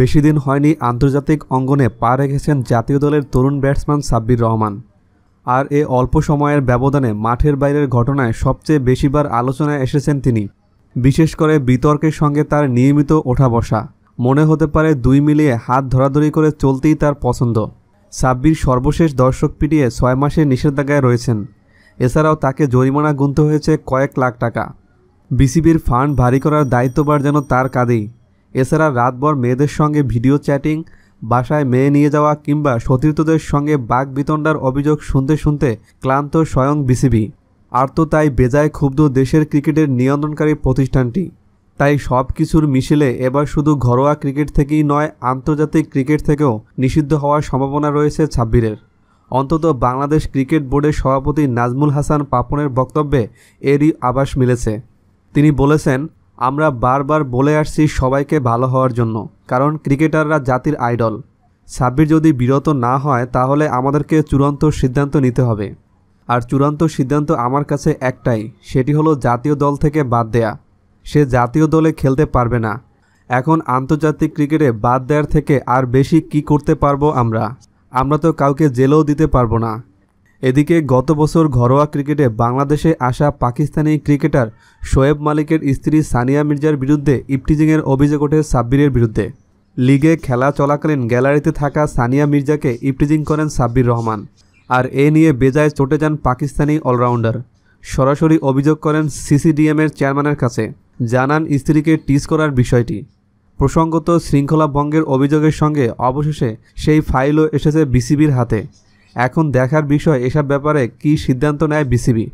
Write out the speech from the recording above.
বেশি দিন হয়নি আন্তর্জাতিক অঙ্গনে পা রেখেছেন জাতীয় দলের তরুণ ব্যাটসম্যান সাব্বির রহমান আর এ অল্প সময়ের ব্যবধানে মাঠের বাইরের ঘটনায় সবচেয়ে বেশিবার আলোচনায় এসেছেন তিনি বিশেষ করে বিতর্কের সঙ্গে তার নিয়মিত ওঠা বসা মনে হতে পারে দুই মিলিয়ে হাত ধরাধরি করে চলতেই তার পছন্দ সাব্বির সর্বশেষ দর্শক পিটিয়ে ছয় মাসের নিষেধাজ্ঞায় রয়েছেন এছাড়াও তাকে জরিমানা গুনতে হয়েছে কয়েক লাখ টাকা বিসিবির ফান্ড ভারী করার দায়িত্ববার যেন তার কাঁদেই এছাড়া রাতভর মেয়েদের সঙ্গে ভিডিও চ্যাটিং বাসায় মেয়ে নিয়ে যাওয়া কিংবা সতীর্থদের সঙ্গে বাঘ বিতণ্ডার অভিযোগ শুনতে শুনতে ক্লান্ত স্বয়ং বিসিবি আর তো তাই বেজায় ক্ষুব্ধ দেশের ক্রিকেটের নিয়ন্ত্রণকারী প্রতিষ্ঠানটি তাই সব কিছুর মিশেলে এবার শুধু ঘরোয়া ক্রিকেট থেকেই নয় আন্তর্জাতিক ক্রিকেট থেকেও নিষিদ্ধ হওয়ার সম্ভাবনা রয়েছে ছাব্বিরের অন্তত বাংলাদেশ ক্রিকেট বোর্ডের সভাপতি নাজমুল হাসান পাপনের বক্তব্যে এরই আবাস মিলেছে তিনি বলেছেন আমরা বারবার বলে আসছি সবাইকে ভালো হওয়ার জন্য কারণ ক্রিকেটাররা জাতির আইডল সাব্বির যদি বিরত না হয় তাহলে আমাদেরকে চূড়ান্ত সিদ্ধান্ত নিতে হবে আর চূড়ান্ত সিদ্ধান্ত আমার কাছে একটাই সেটি হলো জাতীয় দল থেকে বাদ দেয়া সে জাতীয় দলে খেলতে পারবে না এখন আন্তর্জাতিক ক্রিকেটে বাদ দেওয়ার থেকে আর বেশি কি করতে পারবো আমরা আমরা তো কাউকে জেলেও দিতে পারবো না এদিকে গত বছর ঘরোয়া ক্রিকেটে বাংলাদেশে আসা পাকিস্তানি ক্রিকেটার শোয়েব মালিকের স্ত্রী সানিয়া মির্জার বিরুদ্ধে ইপটিজিংয়ের অভিযোগ ওঠে সাব্বিরের বিরুদ্ধে লিগে খেলা চলাকালীন গ্যালারিতে থাকা সানিয়া মির্জাকে ইপটিজিং করেন সাব্বির রহমান আর এ নিয়ে বেজায় চটে যান পাকিস্তানি অলরাউন্ডার সরাসরি অভিযোগ করেন সিসিডিএমের চেয়ারম্যানের কাছে জানান স্ত্রীকে টিস করার বিষয়টি প্রসঙ্গত শৃঙ্খলা ভঙ্গের অভিযোগের সঙ্গে অবশেষে সেই ফাইলও এসেছে বিসিবির হাতে এখন দেখার বিষয় এসব ব্যাপারে কি সিদ্ধান্ত নেয় বিসিবি